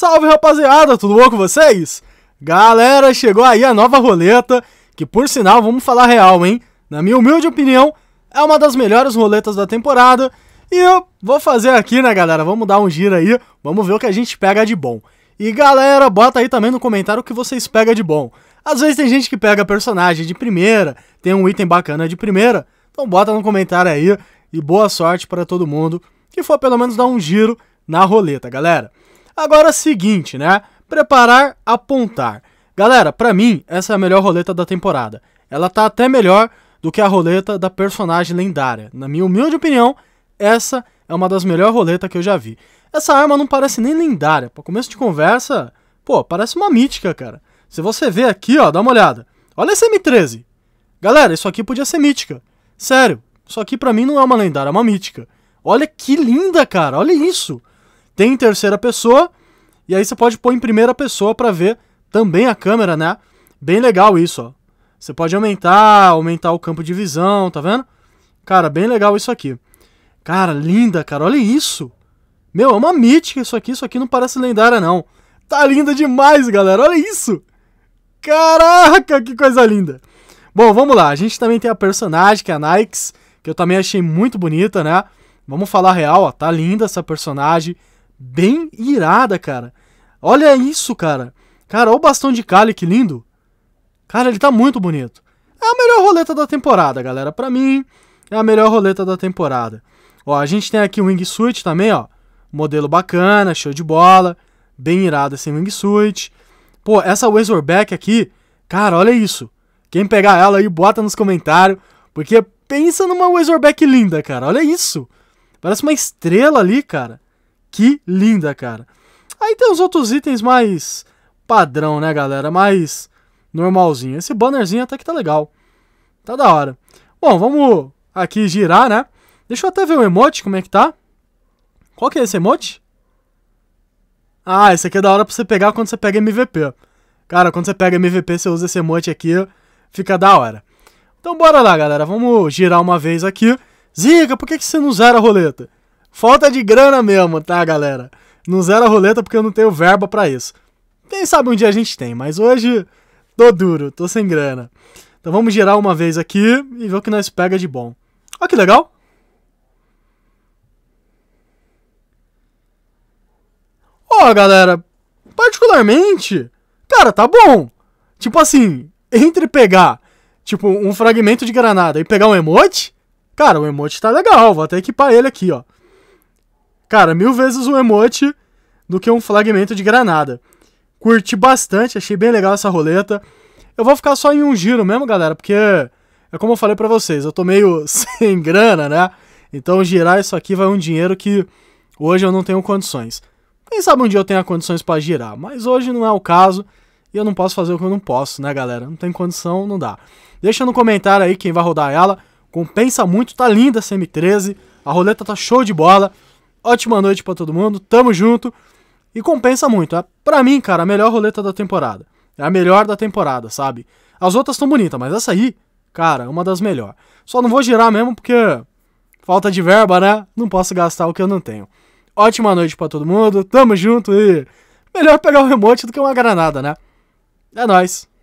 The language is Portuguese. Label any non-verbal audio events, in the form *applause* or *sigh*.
Salve rapaziada, tudo bom com vocês? Galera, chegou aí a nova roleta, que por sinal, vamos falar real, hein? Na minha humilde opinião, é uma das melhores roletas da temporada. E eu vou fazer aqui, né, galera? Vamos dar um giro aí, vamos ver o que a gente pega de bom. E galera, bota aí também no comentário o que vocês pegam de bom. Às vezes tem gente que pega personagem de primeira, tem um item bacana de primeira, então bota no comentário aí e boa sorte para todo mundo que for pelo menos dar um giro na roleta, galera. Agora é o seguinte, né? Preparar, apontar. Galera, para mim, essa é a melhor roleta da temporada. Ela tá até melhor do que a roleta da personagem lendária. Na minha humilde opinião, essa é uma das melhores roletas que eu já vi. Essa arma não parece nem lendária. Para começo de conversa, pô, parece uma mítica, cara. Se você ver aqui, ó, dá uma olhada. Olha esse M13. Galera, isso aqui podia ser mítica. Sério, isso aqui para mim não é uma lendária, é uma mítica. Olha que linda, cara. Olha isso. Tem terceira pessoa, e aí você pode pôr em primeira pessoa para ver também a câmera, né? Bem legal isso, ó. Você pode aumentar, aumentar o campo de visão, tá vendo? Cara, bem legal isso aqui. Cara, linda, cara, olha isso. Meu, é uma mítica isso aqui, isso aqui não parece lendária não. Tá linda demais, galera, olha isso. Caraca, que coisa linda. Bom, vamos lá, a gente também tem a personagem, que é a Nikes, que eu também achei muito bonita, né? Vamos falar real, ó, tá linda essa personagem, bem irada, cara. Olha isso, cara. Cara, olha o bastão de Kali, que lindo. Cara, ele tá muito bonito. É a melhor roleta da temporada, galera. Pra mim, é a melhor roleta da temporada. Ó, a gente tem aqui o wingsuit também, ó. Modelo bacana, show de bola. Bem irada esse wingsuit. Pô, essa Razorback aqui, cara, olha isso. Quem pegar ela aí, bota nos comentários. Porque pensa numa Razorback linda, cara. Olha isso. Parece uma estrela ali, cara. Que linda, cara. Aí tem os outros itens mais padrão, né, galera? Mais normalzinho. Esse bannerzinho até que tá legal. Tá da hora. Bom, vamos aqui girar, né? Deixa eu até ver o emote, como é que tá. Qual que é esse emote? Ah, esse aqui é da hora pra você pegar quando você pega MVP. Cara, quando você pega MVP, você usa esse emote aqui, fica da hora. Então bora lá, galera. Vamos girar uma vez aqui. Zica, por que, que você não zera a roleta? Falta de grana mesmo, tá, galera? Não zero a roleta porque eu não tenho verba para isso. Quem sabe um dia a gente tem, mas hoje tô duro, tô sem grana. Então vamos girar uma vez aqui e ver o que nós pega de bom. Olha que legal! Ó, oh, galera, particularmente, cara, tá bom. Tipo assim, entre pegar, tipo, um fragmento de granada e pegar um emote, cara, o emote tá legal, vou até equipar ele aqui, ó. Cara, mil vezes o emote do que um fragmento de granada. Curti bastante, achei bem legal essa roleta. Eu vou ficar só em um giro mesmo, galera, porque é como eu falei para vocês, eu tô meio *laughs* sem grana, né? Então girar isso aqui vai um dinheiro que hoje eu não tenho condições. Quem sabe um dia eu tenha condições para girar, mas hoje não é o caso e eu não posso fazer o que eu não posso, né, galera? Não tem condição, não dá. Deixa no comentário aí quem vai rodar ela. Compensa muito, tá linda essa M13, a roleta tá show de bola. Ótima noite para todo mundo, tamo junto. E compensa muito. É, pra mim, cara, a melhor roleta da temporada. É a melhor da temporada, sabe? As outras estão bonitas, mas essa aí, cara, é uma das melhores. Só não vou girar mesmo porque falta de verba, né? Não posso gastar o que eu não tenho. Ótima noite para todo mundo, tamo junto e melhor pegar o remote do que uma granada, né? É nóis.